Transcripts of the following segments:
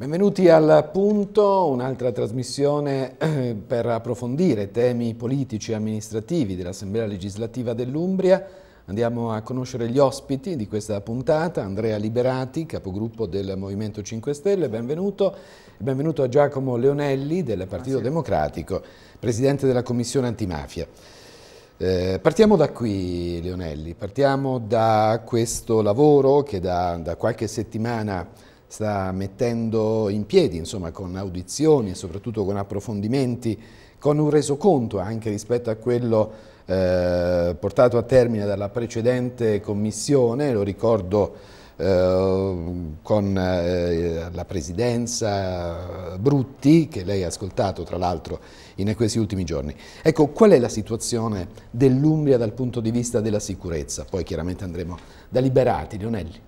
Benvenuti al punto, un'altra trasmissione eh, per approfondire temi politici e amministrativi dell'Assemblea legislativa dell'Umbria. Andiamo a conoscere gli ospiti di questa puntata, Andrea Liberati, capogruppo del Movimento 5 Stelle, benvenuto. Benvenuto a Giacomo Leonelli del Partito Grazie. Democratico, presidente della Commissione Antimafia. Eh, partiamo da qui, Leonelli, partiamo da questo lavoro che da, da qualche settimana sta mettendo in piedi, insomma, con audizioni, e soprattutto con approfondimenti, con un resoconto anche rispetto a quello eh, portato a termine dalla precedente commissione, lo ricordo eh, con eh, la presidenza Brutti, che lei ha ascoltato tra l'altro in questi ultimi giorni. Ecco, qual è la situazione dell'Umbria dal punto di vista della sicurezza? Poi chiaramente andremo da liberati, Lionelli.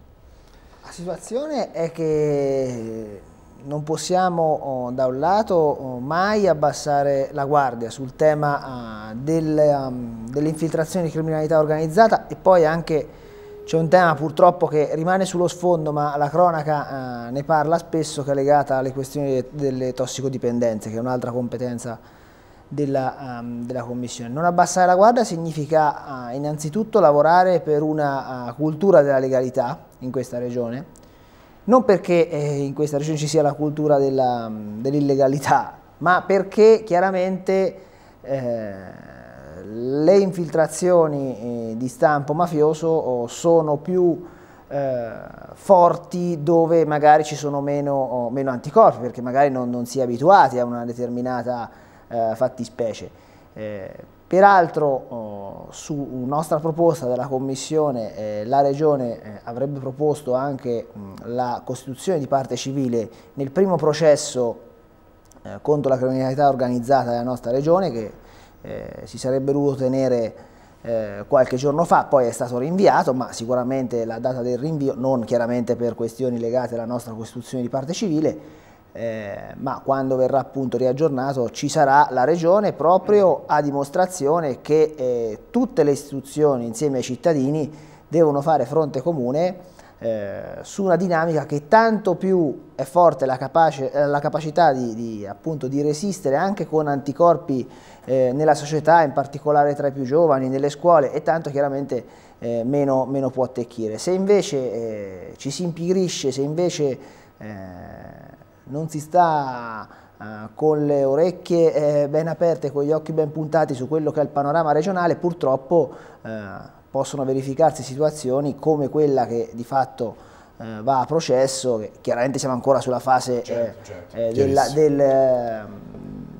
La situazione è che non possiamo oh, da un lato oh, mai abbassare la guardia sul tema ah, delle, um, delle infiltrazioni di criminalità organizzata e poi anche c'è un tema purtroppo che rimane sullo sfondo ma la cronaca ah, ne parla spesso che è legata alle questioni delle tossicodipendenze che è un'altra competenza della, um, della, Commissione. Non abbassare la guardia significa uh, innanzitutto lavorare per una uh, cultura della legalità in questa regione, non perché eh, in questa regione ci sia la cultura mm, dell'illegalità, ma perché chiaramente eh, le infiltrazioni eh, di stampo mafioso oh, sono più eh, forti dove magari ci sono meno, oh, meno anticorpi, perché magari non, non si è abituati a una determinata eh, fattispecie. Eh, peraltro oh, su nostra proposta della Commissione eh, la Regione eh, avrebbe proposto anche la costituzione di parte civile nel primo processo eh, contro la criminalità organizzata della nostra Regione che si sarebbe dovuto tenere qualche giorno fa, poi è stato rinviato, ma sicuramente la data del rinvio, non chiaramente per questioni legate alla nostra Costituzione di parte civile, eh, ma quando verrà appunto riaggiornato ci sarà la Regione proprio a dimostrazione che eh, tutte le istituzioni insieme ai cittadini devono fare fronte comune eh, su una dinamica che tanto più è forte la, capace, eh, la capacità di, di, appunto, di, resistere anche con anticorpi eh, nella società, in particolare tra i più giovani, nelle scuole e tanto chiaramente eh, meno, meno, può attecchire. Se invece ci si impigrisce, se invece non si sta eh, con le orecchie eh, ben aperte, con gli occhi ben puntati su quello che è il panorama regionale, purtroppo eh, possono verificarsi situazioni come quella che di fatto va a processo, che chiaramente siamo ancora sulla fase certo, certo, della, del,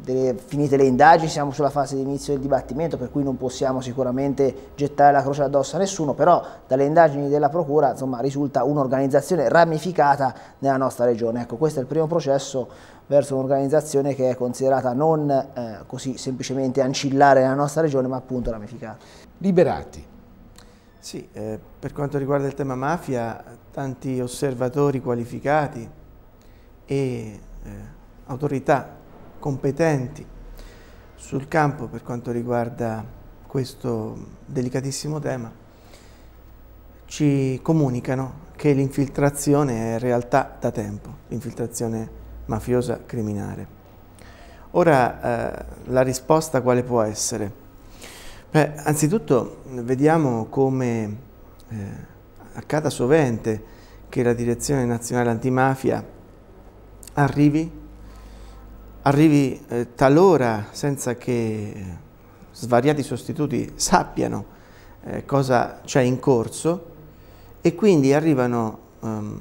delle, finite le indagini siamo sulla fase di inizio del dibattimento per cui non possiamo sicuramente gettare la croce addosso a nessuno, però dalle indagini della Procura insomma, risulta un'organizzazione ramificata nella nostra regione. Ecco, questo è il primo processo verso un'organizzazione che è considerata non eh, così semplicemente ancillare nella nostra regione ma appunto ramificata. Liberati. Sì, eh, per quanto riguarda il tema mafia, tanti osservatori qualificati e eh, autorità competenti sul campo per quanto riguarda questo delicatissimo tema ci comunicano che l'infiltrazione è realtà da tempo, l'infiltrazione mafiosa criminale. Ora eh, la risposta quale può essere? Beh, anzitutto vediamo come eh, accada sovente che la Direzione Nazionale Antimafia arrivi arrivi eh, talora senza che svariati sostituti sappiano eh, cosa c'è in corso e quindi arrivano ehm,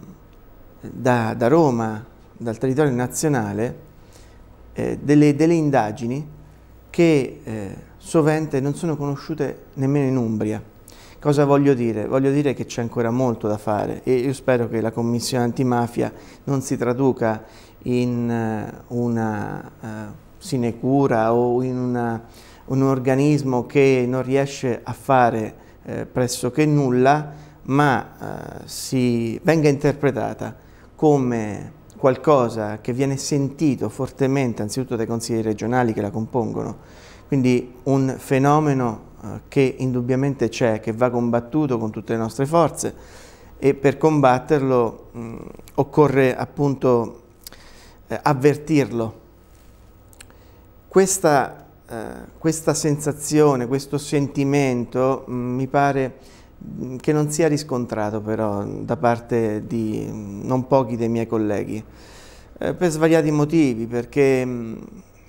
da, da, Roma, dal territorio nazionale, eh, delle, delle, indagini che eh, sovente non sono conosciute nemmeno in Umbria. Cosa voglio dire? Voglio dire che c'è ancora molto da fare e io spero che la Commissione antimafia non si traduca in eh, una uh, sinecura o in una, un organismo che non riesce a fare eh, pressoché nulla, ma eh, si venga interpretata come qualcosa che viene sentito fortemente anzitutto dai consigli regionali che la compongono, quindi un fenomeno eh, che indubbiamente c'è, che va combattuto con tutte le nostre forze e per combatterlo mh, mm, occorre appunto eh, avvertirlo. Questa, eh, questa, sensazione, questo sentimento mh, mm, mi pare mm, che non sia riscontrato però da parte di mm, non pochi dei miei colleghi, eh, per svariati motivi, perché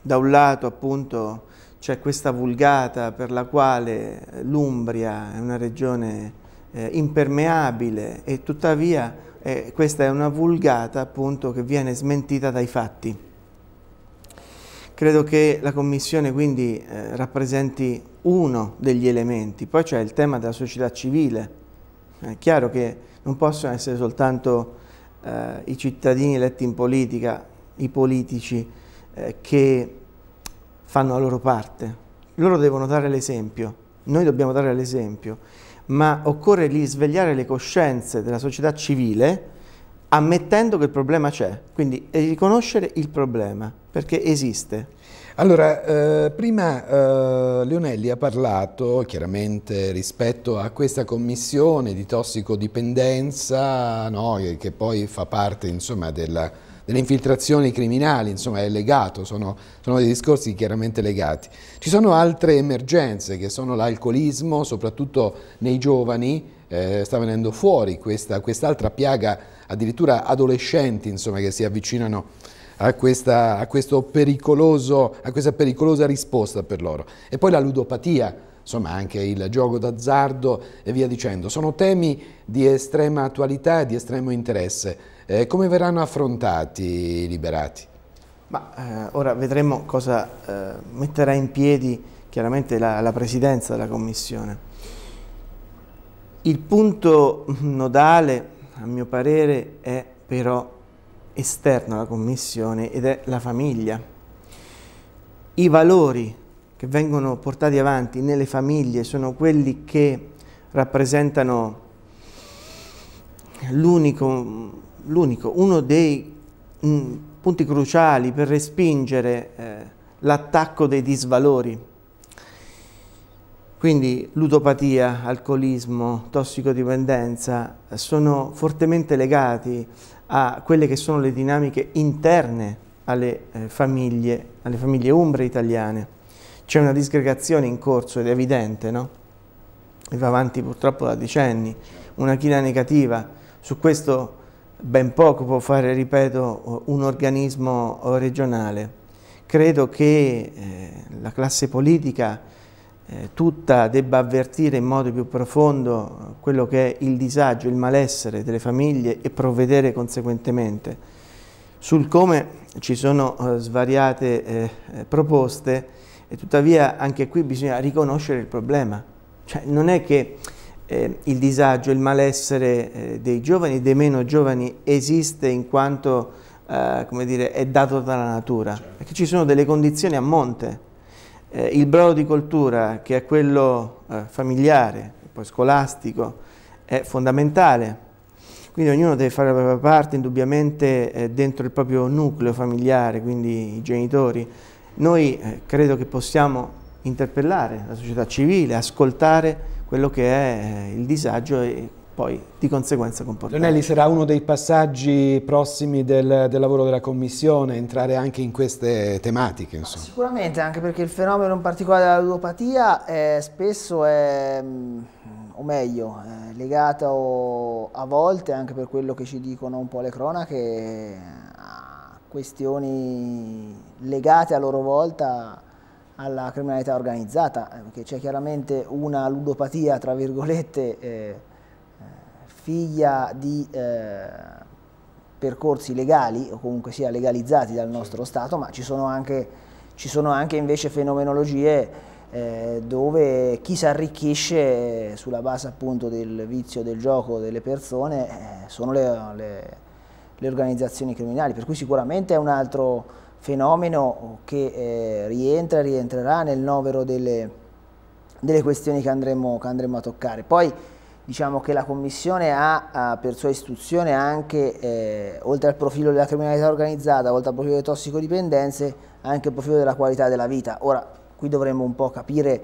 da un lato appunto c'è questa vulgata per la quale l'Umbria è una regione eh, impermeabile e tuttavia eh, questa è una vulgata appunto che viene smentita dai fatti. Credo che la Commissione quindi eh, rappresenti uno degli elementi, poi c'è il tema della società civile, è chiaro che non possono essere soltanto eh, i cittadini eletti in politica, i politici eh, che fanno la loro parte. Loro devono dare l'esempio, noi dobbiamo dare l'esempio ma occorre lì svegliare le coscienze della società civile ammettendo che il problema c'è, quindi riconoscere il problema, perché esiste. Allora, eh, prima eh, Leonelli ha parlato chiaramente rispetto a questa commissione di tossicodipendenza no, che poi fa parte insomma, della, delle infiltrazioni criminali, insomma è legato, sono, sono dei discorsi chiaramente legati. Ci sono altre emergenze che sono l'alcolismo, soprattutto nei giovani, eh, sta venendo fuori questa quest'altra piaga, addirittura adolescenti insomma, che si avvicinano a questa, a, a questa pericolosa risposta per loro. E poi la ludopatia, insomma anche il gioco d'azzardo e via dicendo. Sono temi di estrema attualità e di estremo interesse. Eh, come verranno affrontati i liberati? Ma, eh, ora vedremo cosa eh, metterà in piedi chiaramente la, la presidenza della Commissione. Il punto nodale, a mio parere, è però esterno alla Commissione ed è la famiglia. I valori che vengono portati avanti nelle famiglie sono quelli che rappresentano l'unico l'unico, uno dei mh, mm, punti cruciali per respingere eh, l'attacco dei disvalori. Quindi ludopatia, alcolismo, tossicodipendenza eh, sono fortemente legati a quelle che sono le dinamiche interne alle eh, famiglie, alle famiglie umbre italiane. C'è una disgregazione in corso ed è evidente, no? E va avanti purtroppo da decenni, una china negativa. Su questo ben poco può fare, ripeto, un organismo regionale. Credo che eh, la classe politica eh, tutta debba avvertire in modo più profondo quello che è il disagio, il malessere delle famiglie e provvedere conseguentemente. Sul come ci sono eh, svariate eh, proposte e tuttavia anche qui bisogna riconoscere il problema. Cioè, non è che eh, il disagio, il malessere eh, dei giovani, dei meno giovani esiste in quanto eh, come dire, è dato dalla natura, certo. perché ci sono delle condizioni a monte. Eh, il brodo di cultura, che è quello eh, familiare, poi scolastico, è fondamentale. Quindi ognuno deve fare la propria parte, indubbiamente, eh, dentro il proprio nucleo familiare, quindi i genitori. Noi credo che possiamo interpellare la società civile, ascoltare quello che è eh, il disagio e poi di conseguenza comportare. Leonelli sarà uno dei passaggi prossimi del, del lavoro della Commissione, entrare anche in queste tematiche. Insomma. Sicuramente, anche perché il fenomeno in particolare della ludopatia è, spesso è, mm, o meglio, è legato a volte, anche per quello che ci dicono un po' le cronache, a questioni legate a loro volta alla criminalità organizzata, eh, che c'è chiaramente una ludopatia, tra virgolette, eh, eh, figlia di eh, percorsi legali o comunque sia legalizzati dal nostro Stato, ma ci sono anche, ci sono anche invece fenomenologie eh, dove chi si arricchisce sulla base appunto del vizio del gioco delle persone sono le, le, le organizzazioni criminali, per cui sicuramente è un altro fenomeno che eh, rientra e rientrerà nel novero delle, delle questioni che andremo, che andremo, a toccare. Poi diciamo che la Commissione ha, ha per sua istruzione anche, eh, oltre al profilo della criminalità organizzata, oltre al profilo delle tossicodipendenze, anche il profilo della qualità della vita. Ora, qui dovremmo un po' capire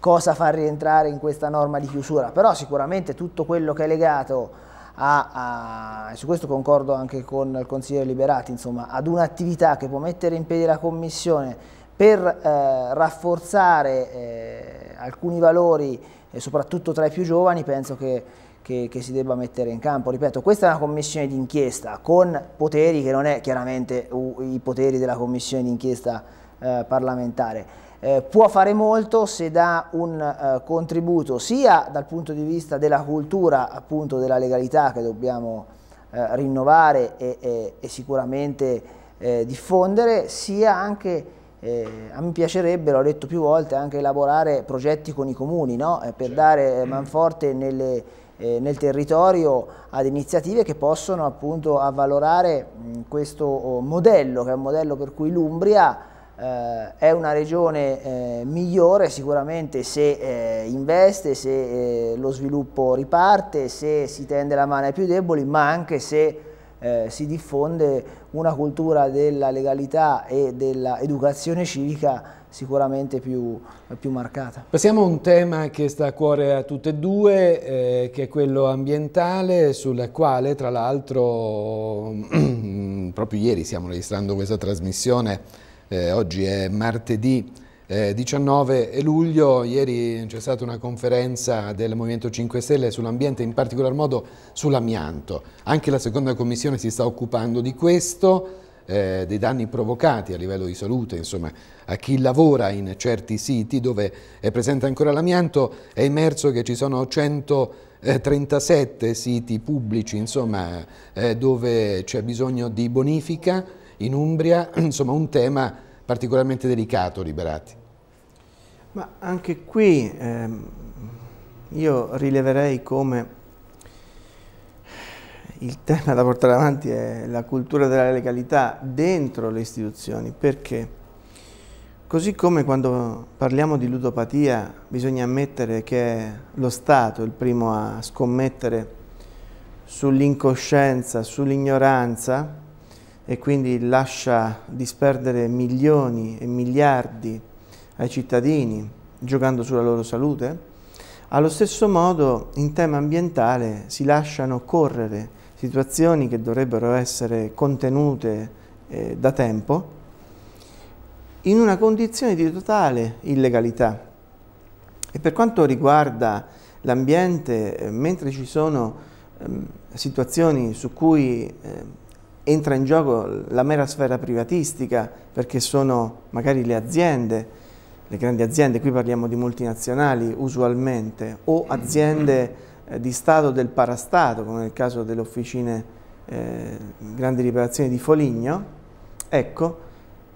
cosa far rientrare in questa norma di chiusura, però sicuramente tutto quello che è legato a, a, su questo concordo anche con il consigliere Liberati, insomma, ad un'attività che può mettere in piedi la Commissione per eh, rafforzare eh, alcuni valori, e soprattutto tra i più giovani, penso che, che, che si debba mettere in campo. Ripeto, questa è una commissione d'inchiesta con poteri che non è chiaramente uh, i poteri della commissione d'inchiesta eh, parlamentare. Eh, può fare molto se dà un eh, contributo sia dal punto di vista della cultura appunto della legalità che dobbiamo eh, rinnovare e, e, e sicuramente eh, diffondere, sia anche eh, a me piacerebbe, l'ho detto più volte, anche elaborare progetti con i comuni no? eh, per certo. dare mm. manforte nelle, eh, nel territorio ad iniziative che possono appunto avvalorare mh, mm, questo oh, modello, che è un modello per cui l'Umbria eh, è una regione eh, migliore sicuramente se eh, investe, se eh, lo sviluppo riparte, se si tende la mano ai più deboli, ma anche se eh, si diffonde una cultura della legalità e dell'educazione civica sicuramente più, più, marcata. Passiamo a un tema che sta a cuore a tutte e due, eh, che è quello ambientale, sul quale tra l'altro proprio ieri stiamo registrando questa trasmissione eh, oggi è martedì eh, 19 luglio, ieri c'è stata una conferenza del Movimento 5 Stelle sull'ambiente, in particolar modo sull'amianto. Anche la seconda commissione si sta occupando di questo, eh, dei danni provocati a livello di salute, insomma, a chi lavora in certi siti dove è presente ancora l'amianto, è emerso che ci sono 100 37 siti pubblici insomma, eh, dove c'è bisogno di bonifica in Umbria, insomma un tema particolarmente delicato, Liberati. Ma anche qui ehm, io rileverei come il tema da portare avanti è la cultura della legalità dentro le istituzioni, perché così come quando parliamo di ludopatia bisogna ammettere che è lo Stato il primo a scommettere sull'incoscienza, sull'ignoranza, e quindi lascia disperdere milioni e miliardi ai cittadini giocando sulla loro salute, allo stesso modo in tema ambientale si lasciano correre situazioni che dovrebbero essere contenute eh, da tempo in una condizione di totale illegalità. E per quanto riguarda l'ambiente, eh, mentre ci sono eh, situazioni su cui ehm, entra in gioco la mera sfera privatistica, perché sono magari le aziende, le grandi aziende, qui parliamo di multinazionali usualmente, o aziende eh, di Stato del parastato, come nel caso delle officine eh, grandi riparazioni di Foligno, ecco,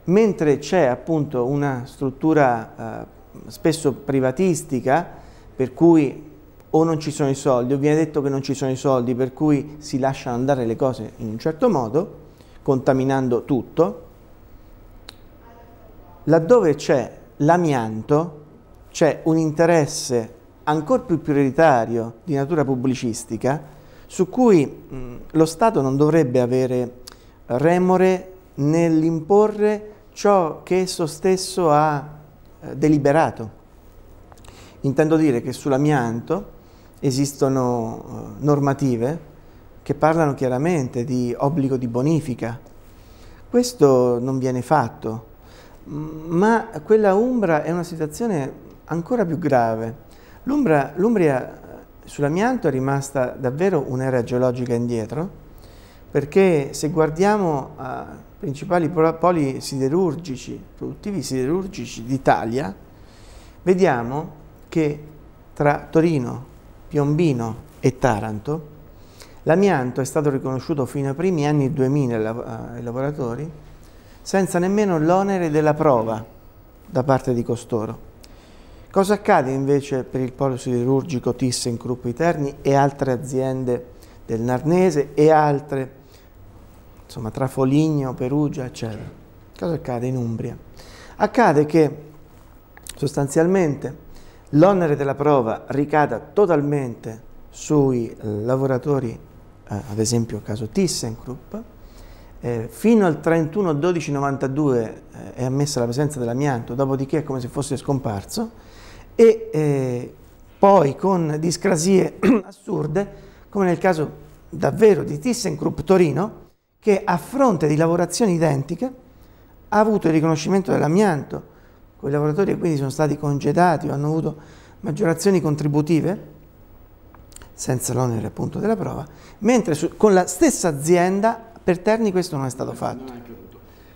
mentre c'è appunto una struttura eh, spesso privatistica, per cui o non ci sono i soldi o viene detto che non ci sono i soldi per cui si lasciano andare le cose in un certo modo, contaminando tutto, laddove c'è l'amianto c'è un interesse ancora più prioritario di natura pubblicistica su cui mh, lo Stato non dovrebbe avere remore nell'imporre ciò che esso stesso ha eh, deliberato. Intendo dire che sull'amianto esistono eh, normative che parlano chiaramente di obbligo di bonifica. Questo non viene fatto, ma quella Umbra è una situazione ancora più grave. L'Umbria eh, sull'amianto è rimasta davvero un'era geologica indietro, perché se guardiamo a principali poli siderurgici, produttivi siderurgici d'Italia, vediamo che tra Torino, Piombino e Taranto. L'amianto è stato riconosciuto fino ai primi anni 2000 eh, ai lavoratori senza nemmeno l'onere della prova da parte di costoro. Cosa accade invece per il polo siderurgico Thyssen Krupp Iterni e altre aziende del Narnese e altre, insomma, tra Foligno, Perugia, eccetera? Cosa accade in Umbria? Accade che sostanzialmente l'onere della prova ricada totalmente sui eh, lavoratori, eh, ad esempio caso ThyssenKrupp, eh, fino al 31 12 92 eh, è ammessa la presenza dell'amianto, dopodiché è come se fosse scomparso, e eh, poi con discrasie assurde, come nel caso davvero di ThyssenKrupp Torino, che a fronte di lavorazioni identiche ha avuto il riconoscimento dell'amianto quei lavoratori che quindi sono stati congedati o hanno avuto maggiorazioni contributive, senza l'onere appunto della prova, mentre su, con la stessa azienda per Terni questo non è stato fatto.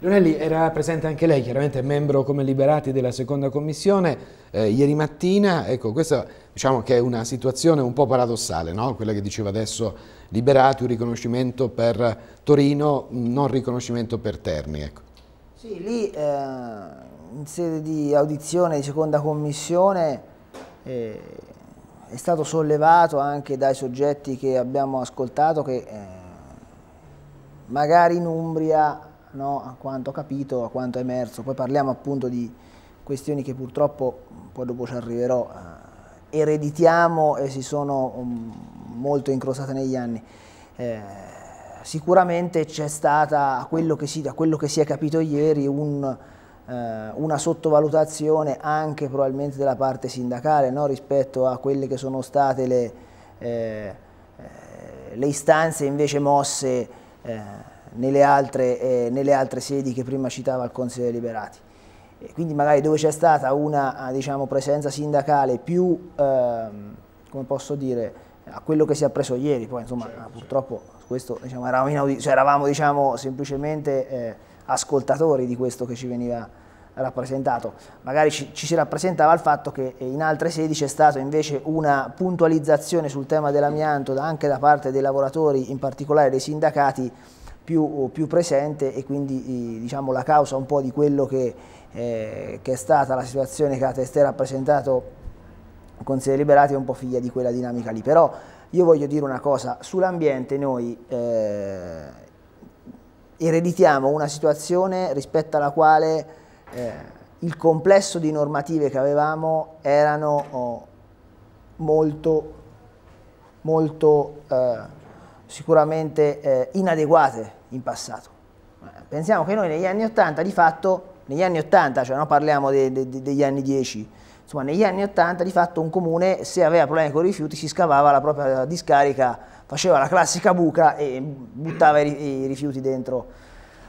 Leonelli era presente anche lei, chiaramente membro come liberati della seconda commissione, eh, ieri mattina, ecco questa diciamo che è una situazione un po' paradossale, no? quella che diceva adesso liberati, un riconoscimento per Torino, non riconoscimento per Terni. Ecco. Sì, lì eh, in sede di audizione di seconda commissione eh, è stato sollevato anche dai soggetti che abbiamo ascoltato che eh, magari in Umbria, no, a quanto ho capito, a quanto è emerso, poi parliamo appunto di questioni che purtroppo, poi dopo ci arriverò, eh, ereditiamo e si sono um, molto incrociate negli anni. Eh, sicuramente c'è stata, a quello che si, da quello che si è capito ieri, un, eh, una sottovalutazione anche probabilmente della parte sindacale no? rispetto a quelle che sono state le, eh, eh le istanze invece mosse eh, nelle altre, eh, nelle altre sedi che prima citava il Consiglio dei Liberati quindi magari dove c'è stata una diciamo, presenza sindacale più, ehm, come posso dire, a quello che si è appreso ieri, poi insomma certo, purtroppo questo diciamo, eravamo, inaudi- cioè, eravamo diciamo, semplicemente eh, ascoltatori di questo che ci veniva rappresentato. Magari ci, ci, si rappresentava il fatto che eh, in altre sedi c'è stata invece una puntualizzazione sul tema dell'amianto anche da parte dei lavoratori, in particolare dei sindacati, più, eh, più presente e quindi eh, diciamo, la causa un po' di quello che, eh, che è stata la situazione che ha testé rappresentato con Consiglieri Liberati è un po' figlia di quella dinamica lì. Però io voglio dire una cosa, sull'ambiente noi eh, ereditiamo una situazione rispetto alla quale eh, il complesso di normative che avevamo erano oh, molto, molto eh, sicuramente eh, inadeguate in passato. Eh, pensiamo che noi negli anni 80 di fatto, negli anni 80, cioè non parliamo de, de, de, degli anni 10, insomma, negli anni 80 di fatto un comune se aveva problemi con i rifiuti si scavava la propria discarica, faceva la classica buca e buttava i, rifiuti dentro.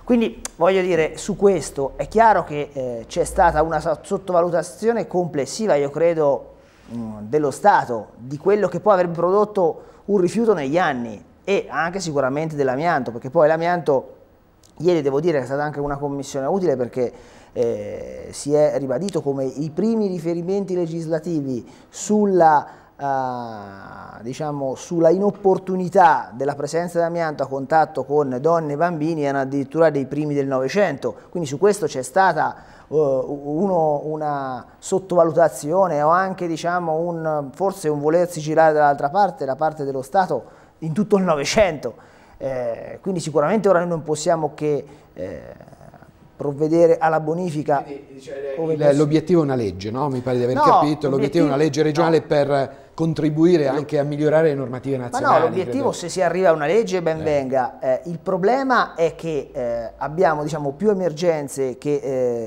Quindi voglio dire, su questo è chiaro che eh, c'è stata una sottovalutazione complessiva, io credo, mm, dello Stato, di quello che può aver prodotto un rifiuto negli anni e anche sicuramente dell'amianto, perché poi l'amianto, ieri devo dire che è stata anche una commissione utile perché eh, si è ribadito come i primi riferimenti legislativi sulla, eh, diciamo, sulla inopportunità della presenza d'amianto a contatto con donne e bambini erano addirittura dei primi del Novecento, quindi su questo c'è stata eh, uno, una sottovalutazione o anche diciamo, un, forse un volersi girare dall'altra parte, da parte dello Stato, in tutto il Novecento. Eh, quindi sicuramente ora noi non possiamo che eh, provvedere alla bonifica. Cioè, l'obiettivo è una legge, no? mi pare di aver no, capito, l'obiettivo è una legge regionale no. per contribuire anche a migliorare le normative nazionali. Ma no, l'obiettivo se si arriva a una legge ben eh. venga, eh, il problema è che eh, abbiamo diciamo, più emergenze che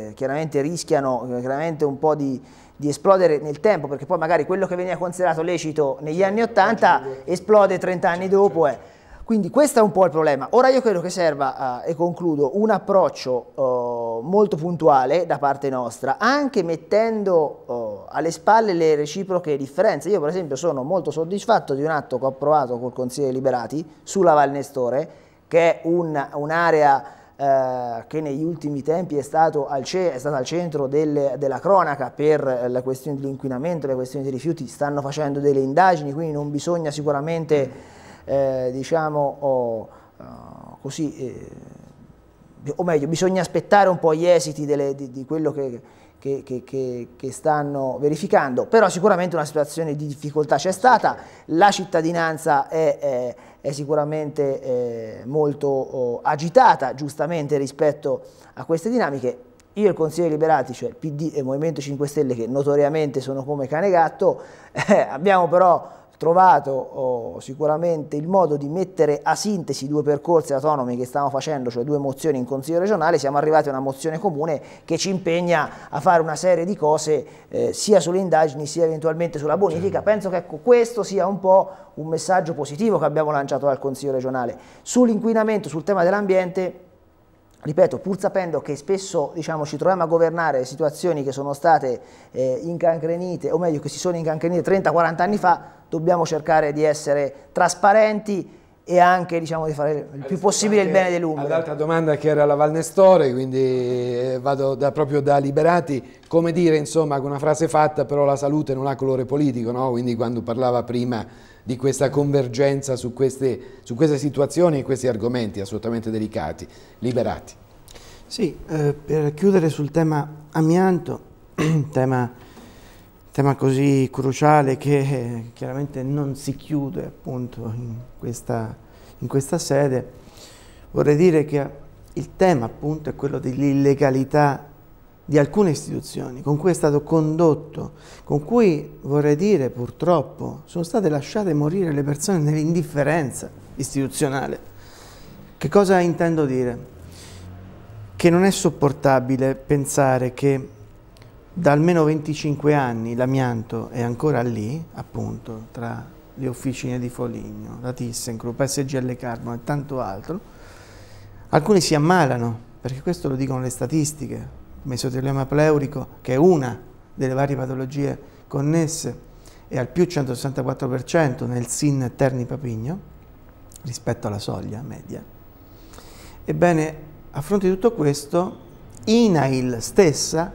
eh, chiaramente rischiano chiaramente un po' di, di esplodere nel tempo, perché poi magari quello che veniva considerato lecito negli certo, anni 80 esplode 30 anni certo, dopo. Certo. Quindi questo è un po' il problema. Ora io credo che serva, eh, e concludo, un approccio eh, molto puntuale da parte nostra, anche mettendo eh, alle spalle le reciproche differenze. Io per esempio sono molto soddisfatto di un atto che ho approvato col Consiglio dei Liberati sulla Val Nestore, che è un'area... Un eh, che negli ultimi tempi è, stato al è stata al centro delle, della cronaca per la questione dell'inquinamento, le questioni dei rifiuti, stanno facendo delle indagini, quindi non bisogna sicuramente eh, diciamo, oh, così, eh, o meglio, bisogna aspettare un po' gli esiti delle, di, di, quello che, che, che, che, stanno verificando, però sicuramente una situazione di difficoltà c'è stata, la cittadinanza è, è, è sicuramente eh, molto oh, agitata, giustamente, rispetto a queste dinamiche, io e il Consiglio Liberati, cioè il PD e il Movimento 5 Stelle, che notoriamente sono come cane gatto, eh, abbiamo però trovato oh, sicuramente il modo di mettere a sintesi due percorsi autonomi che stiamo facendo, cioè due mozioni in Consiglio regionale, siamo arrivati a una mozione comune che ci impegna a fare una serie di cose eh, sia sulle indagini sia eventualmente sulla bonifica. Certo. Penso che ecco, questo sia un po' un messaggio positivo che abbiamo lanciato al Consiglio regionale. Sull'inquinamento, sul tema dell'ambiente, ripeto, pur sapendo che spesso diciamo, ci troviamo a governare situazioni che sono state eh, incancrenite, o meglio che si sono incancrenite 30-40 anni fa, dobbiamo cercare di essere trasparenti e anche diciamo, di fare il più possibile il bene dell'Umbria. L'altra domanda che era la Valnestore, quindi eh, vado da, proprio da Liberati, come dire insomma con una frase fatta però la salute non ha colore politico, no? quindi quando parlava prima di questa convergenza su queste, su queste situazioni e questi argomenti assolutamente delicati, liberati. Sì, eh, per chiudere sul tema amianto, tema, tema così cruciale che eh, chiaramente non si chiude appunto in questa, in questa sede, vorrei dire che il tema appunto è quello dell'illegalità di alcune istituzioni, con cui è stato condotto, con cui, vorrei dire, purtroppo, sono state lasciate morire le persone nell'indifferenza istituzionale. Che cosa intendo dire? Che non è sopportabile pensare che da almeno 25 anni l'amianto è ancora lì, appunto, tra le officine di Foligno, la ThyssenKrupp, SGL Carbon e tanto altro, alcuni si ammalano, perché questo lo dicono le statistiche, mesotelioma pleurico, che è una delle varie patologie connesse, è al più 164% nel SIN Terni Papigno rispetto alla soglia media. Ebbene, a fronte di tutto questo, INAIL stessa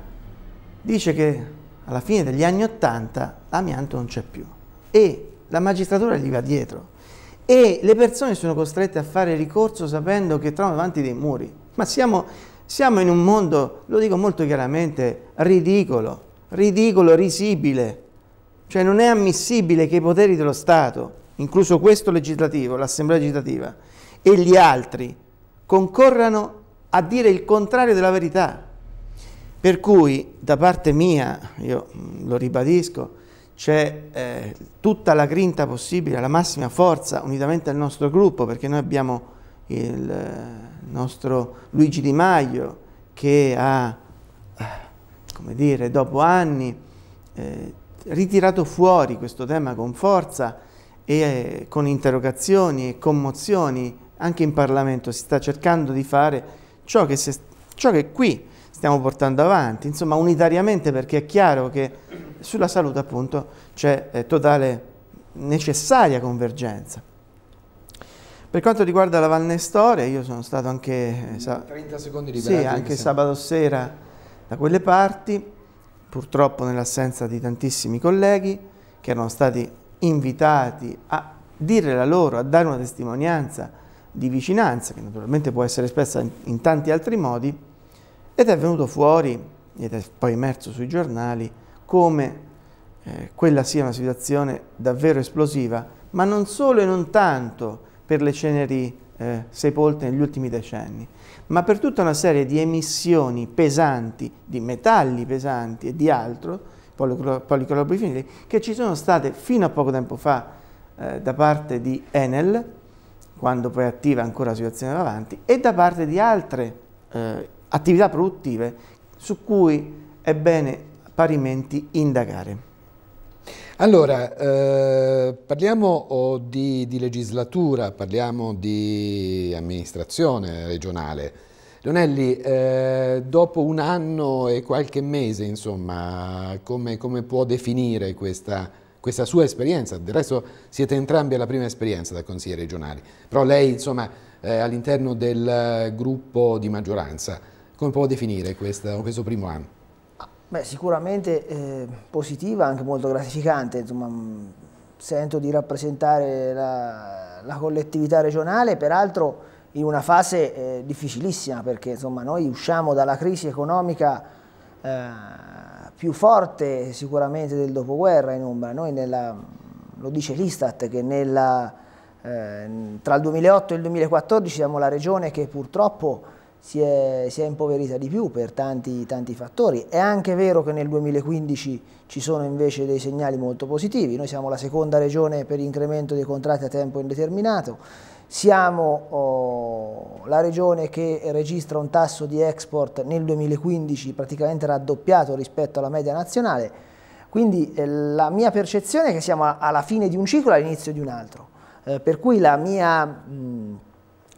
dice che alla fine degli anni 80 l'amianto non c'è più e la magistratura gli va dietro e le persone sono costrette a fare ricorso sapendo che trovano davanti dei muri. Ma siamo siamo in un mondo, lo dico molto chiaramente, ridicolo, ridicolo, risibile. Cioè non è ammissibile che i poteri dello Stato, incluso questo legislativo, l'Assemblea legislativa, e gli altri concorrano a dire il contrario della verità. Per cui, da parte mia, io lo ribadisco, c'è eh, tutta la grinta possibile, la massima forza, unitamente al nostro gruppo, perché noi abbiamo il eh, nostro Luigi Di Maio che ha, eh, come dire, dopo anni eh, ritirato fuori questo tema con forza e eh, con interrogazioni e commozioni anche in Parlamento si sta cercando di fare ciò che, si, ciò che qui stiamo portando avanti, insomma unitariamente perché è chiaro che sulla salute appunto c'è eh, totale necessaria convergenza. Per quanto riguarda la Val Nestore, io sono stato anche, eh, liberati, sì, anche sabato sera da quelle parti, purtroppo nell'assenza di tantissimi colleghi che erano stati invitati a dire la loro, a dare una testimonianza di vicinanza, che naturalmente può essere espressa in, in tanti altri modi, ed è venuto fuori, ed è poi emerso sui giornali, come eh, quella sia una situazione davvero esplosiva, ma non solo e non tanto per le ceneri eh, sepolte negli ultimi decenni, ma per tutta una serie di emissioni pesanti, di metalli pesanti e di altro, policlorobifinili, che ci sono state fino a poco tempo fa eh, da parte di Enel, quando poi attiva ancora la situazione davanti, e da parte di altre eh, attività produttive su cui è bene parimenti indagare. Allora, eh, parliamo di, di, legislatura, parliamo di amministrazione regionale. Leonelli, eh, dopo un anno e qualche mese, insomma, come, come può definire questa, questa, sua esperienza? Del resto siete entrambi alla prima esperienza da consiglieri regionali, però lei, insomma, eh, all'interno del eh, gruppo di maggioranza, come può definire questa, questo primo anno? Beh, sicuramente eh, positiva, anche molto gratificante, insomma, mm, sento di rappresentare la, la, collettività regionale, peraltro in una fase eh, difficilissima perché insomma, noi usciamo dalla crisi economica eh, più forte sicuramente del dopoguerra in Umbra, nella, lo dice l'Istat che nella, eh, tra il 2008 e il 2014 siamo la regione che purtroppo si è, si è, impoverita di più per tanti, tanti, fattori. È anche vero che nel 2015 ci sono invece dei segnali molto positivi, noi siamo la seconda regione per incremento dei contratti a tempo indeterminato, siamo oh, la regione che registra un tasso di export nel 2015 praticamente raddoppiato rispetto alla media nazionale, quindi eh, la mia percezione è che siamo alla fine di un ciclo e all'inizio di un altro, eh, per cui la mia... Mh,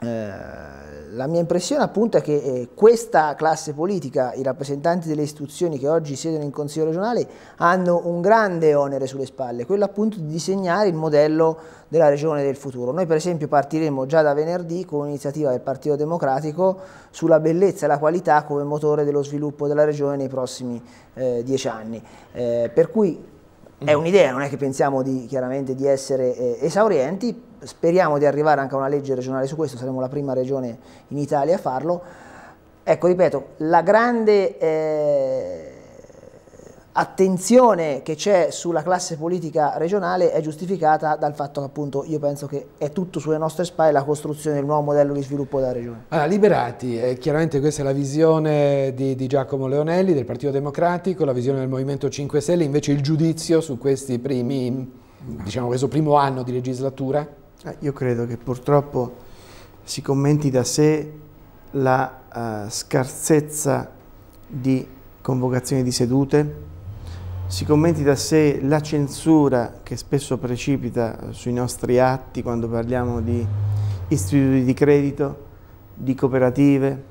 eh, la mia impressione appunto è che eh, questa classe politica, i rappresentanti delle istituzioni che oggi siedono in Consiglio regionale, hanno un grande onere sulle spalle, quello appunto di disegnare il modello della regione del futuro. Noi per esempio partiremo già da venerdì con un'iniziativa del Partito Democratico sulla bellezza e la qualità come motore dello sviluppo della regione nei prossimi eh, dieci anni. Eh, per cui è mm. un'idea, non è che pensiamo di, chiaramente di essere eh, esaurienti, speriamo di arrivare anche a una legge regionale su questo, saremo la prima regione in Italia a farlo. Ecco, ripeto, la grande... Eh, attenzione che c'è sulla classe politica regionale è giustificata dal fatto che appunto io penso che è tutto sulle nostre spalle la costruzione del nuovo modello di sviluppo della regione. Allora, liberati, eh, chiaramente questa è la visione di, di, Giacomo Leonelli del Partito Democratico, la visione del Movimento 5 Stelle, invece il giudizio su questi primi, diciamo questo primo anno di legislatura? Eh, io credo che purtroppo si commenti da sé la uh, scarsezza di convocazioni di sedute, si commenti da sé la censura che spesso precipita sui nostri atti quando parliamo di istituti di credito, di cooperative,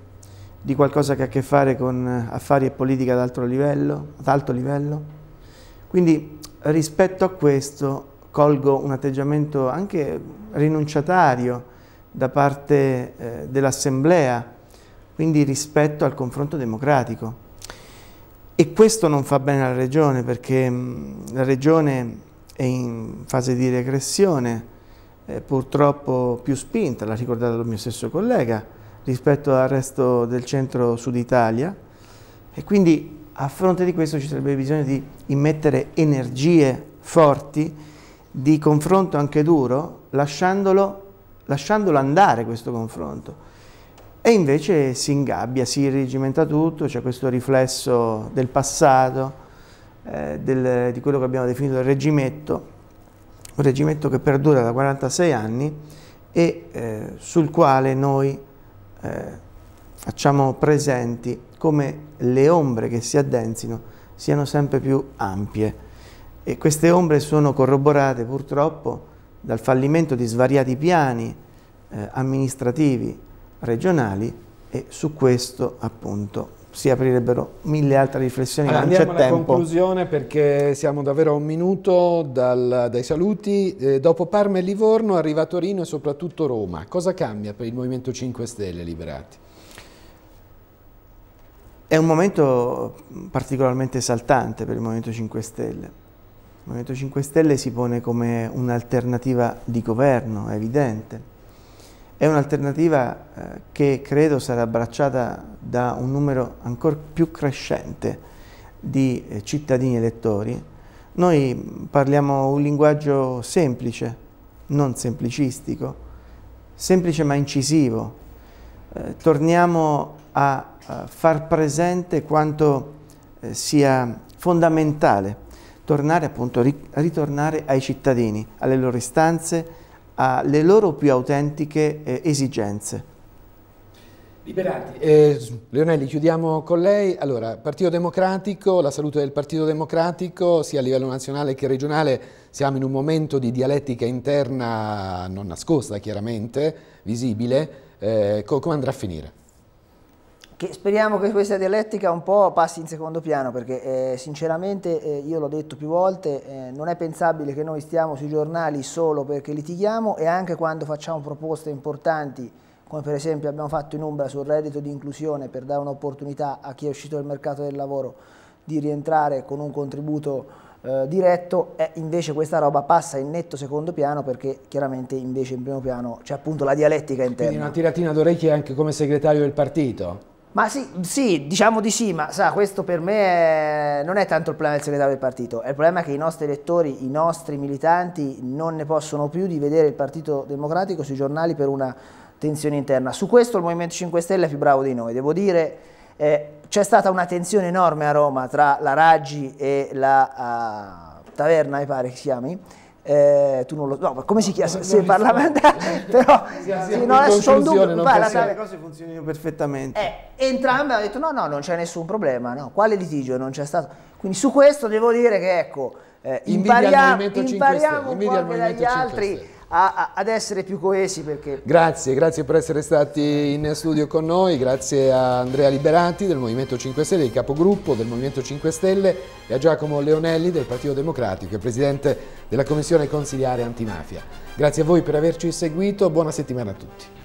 di qualcosa che ha a che fare con affari e politica ad alto livello. Ad alto livello. Quindi rispetto a questo colgo un atteggiamento anche rinunciatario da parte eh, dell'Assemblea, quindi rispetto al confronto democratico. E questo non fa bene alla Regione perché mm, la Regione è in fase di regressione, purtroppo più spinta, l'ha ricordato il mio stesso collega, rispetto al resto del centro-sud Italia e quindi a fronte di questo ci sarebbe bisogno di immettere energie forti di confronto anche duro, lasciandolo, lasciandolo andare questo confronto e invece si ingabbia, si irrigimenta tutto, c'è questo riflesso del passato, eh, del, di quello che abbiamo definito il regimetto, un regimetto che perdura da 46 anni e eh, sul quale noi eh, facciamo presenti come le ombre che si addensino siano sempre più ampie. E queste ombre sono corroborate purtroppo dal fallimento di svariati piani eh, amministrativi regionali e su questo appunto si aprirebbero mille altre riflessioni, allora, non c'è tempo. Andiamo alla conclusione perché siamo davvero a un minuto dal, dai saluti. Eh, dopo Parma e Livorno arriva Torino e soprattutto Roma. Cosa cambia per il Movimento 5 Stelle Liberati? È un momento particolarmente esaltante per il Movimento 5 Stelle. Il Movimento 5 Stelle si pone come un'alternativa di governo, è evidente è un'alternativa eh, che credo sarà abbracciata da un numero ancora più crescente di eh, cittadini elettori. Noi parliamo un linguaggio semplice, non semplicistico, semplice ma incisivo. Eh, torniamo a, far presente quanto eh, sia fondamentale tornare appunto, ritornare ai cittadini, alle loro istanze, alle loro più autentiche eh, esigenze. Liberati. Eh, Leonelli, chiudiamo con lei. Allora, Partito Democratico, la salute del Partito Democratico, sia a livello nazionale che regionale, siamo in un momento di dialettica interna non nascosta, chiaramente, visibile. Eh, come andrà a finire? Che speriamo che questa dialettica un po' passi in secondo piano perché eh, sinceramente eh, io l'ho detto più volte, eh, non è pensabile che noi stiamo sui giornali solo perché litighiamo e anche quando facciamo proposte importanti come per esempio abbiamo fatto in Umbra sul reddito di inclusione per dare un'opportunità a chi è uscito dal mercato del lavoro di rientrare con un contributo eh, diretto, eh, invece questa roba passa in netto secondo piano perché chiaramente invece in primo piano c'è appunto la dialettica interna. Quindi una tiratina d'orecchie anche come segretario del partito? Ma sì, sì, diciamo di sì, ma sa, questo per me è... non è tanto il problema del segretario del partito, è il problema che i nostri elettori, i nostri militanti non ne possono più di vedere il Partito Democratico sui giornali per una tensione interna. Su questo il Movimento 5 Stelle è più bravo di noi, devo dire... Eh, c'è stata una tensione enorme a Roma tra la Raggi e la uh, Taverna, mi pare che si chiami, eh, tu non lo no, come si chiama? se parlamentare, però sì, no, sono dubbio, guarda, le cose funzionino perfettamente. Eh, entrambe hanno detto no, no, non c'è nessun problema, no, quale litigio non c'è stato. Quindi su questo devo dire che ecco, eh, impariamo, impariamo qualche dagli altri a, a, ad essere più coesi. Perché... Grazie, grazie per essere stati in studio con noi, grazie a Andrea Liberati del Movimento 5 Stelle, il capogruppo del Movimento 5 Stelle e a Giacomo Leonelli del Partito Democratico e Presidente della Commissione Consiliare Antimafia. Grazie a voi per averci seguito, buona settimana a tutti.